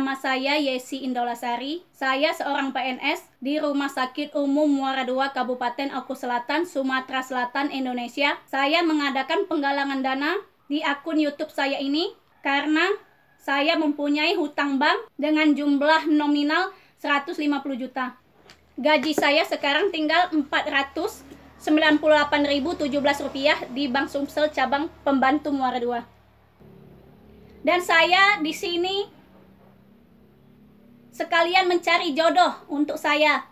Nama saya Yesi Indolasari. Saya seorang PNS di Rumah Sakit Umum Muara II Kabupaten Oku Selatan, Sumatera Selatan, Indonesia. Saya mengadakan penggalangan dana di akun YouTube saya ini karena saya mempunyai hutang bank dengan jumlah nominal 150 juta. Gaji saya sekarang tinggal 498.017 rupiah di Bank Sumsel cabang pembantu Muara II. Dan saya di sini sekalian mencari jodoh untuk saya.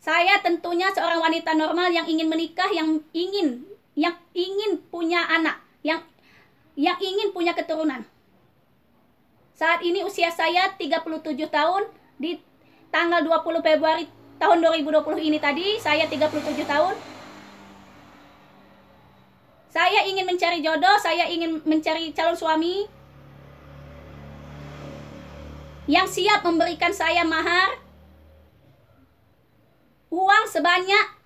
Saya tentunya seorang wanita normal yang ingin menikah, yang ingin yang ingin punya anak, yang yang ingin punya keturunan. Saat ini usia saya 37 tahun di tanggal 20 Februari tahun 2020 ini tadi saya 37 tahun. Saya ingin mencari jodoh, saya ingin mencari calon suami, yang siap memberikan saya mahar uang sebanyak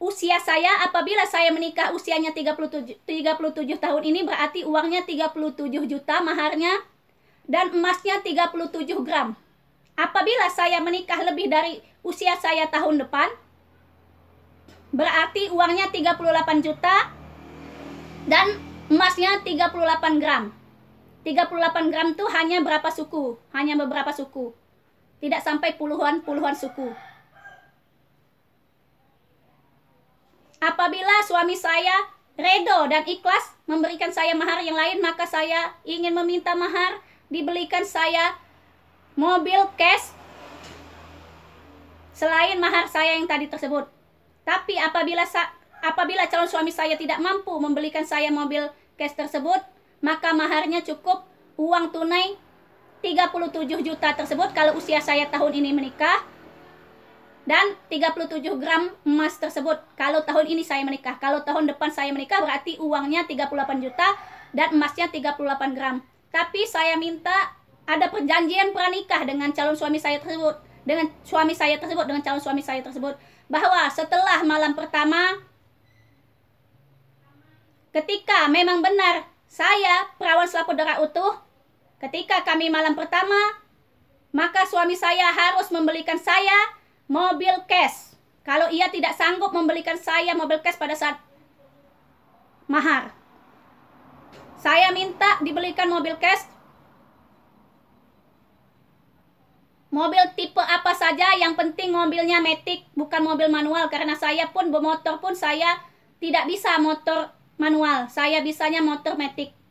usia saya apabila saya menikah usianya 37, 37 tahun ini berarti uangnya 37 juta maharnya dan emasnya 37 gram. Apabila saya menikah lebih dari usia saya tahun depan berarti uangnya 38 juta dan emasnya 38 gram. 38 gram tuh hanya berapa suku? Hanya beberapa suku. Tidak sampai puluhan-puluhan suku. Apabila suami saya redo dan ikhlas memberikan saya mahar yang lain, maka saya ingin meminta mahar dibelikan saya mobil cash selain mahar saya yang tadi tersebut. Tapi apabila apabila calon suami saya tidak mampu membelikan saya mobil cash tersebut, maka maharnya cukup uang tunai 37 juta tersebut kalau usia saya tahun ini menikah dan 37 gram emas tersebut kalau tahun ini saya menikah kalau tahun depan saya menikah berarti uangnya 38 juta dan emasnya 38 gram tapi saya minta ada perjanjian pernikah dengan calon suami saya tersebut dengan suami saya tersebut dengan calon suami saya tersebut bahwa setelah malam pertama ketika memang benar saya, perawan selaput darah utuh, ketika kami malam pertama, maka suami saya harus membelikan saya mobil cash. Kalau ia tidak sanggup membelikan saya mobil cash pada saat mahar. Saya minta dibelikan mobil cash. Mobil tipe apa saja, yang penting mobilnya metik, bukan mobil manual. Karena saya pun bermotor pun saya tidak bisa motor manual. Saya bisanya motor metik.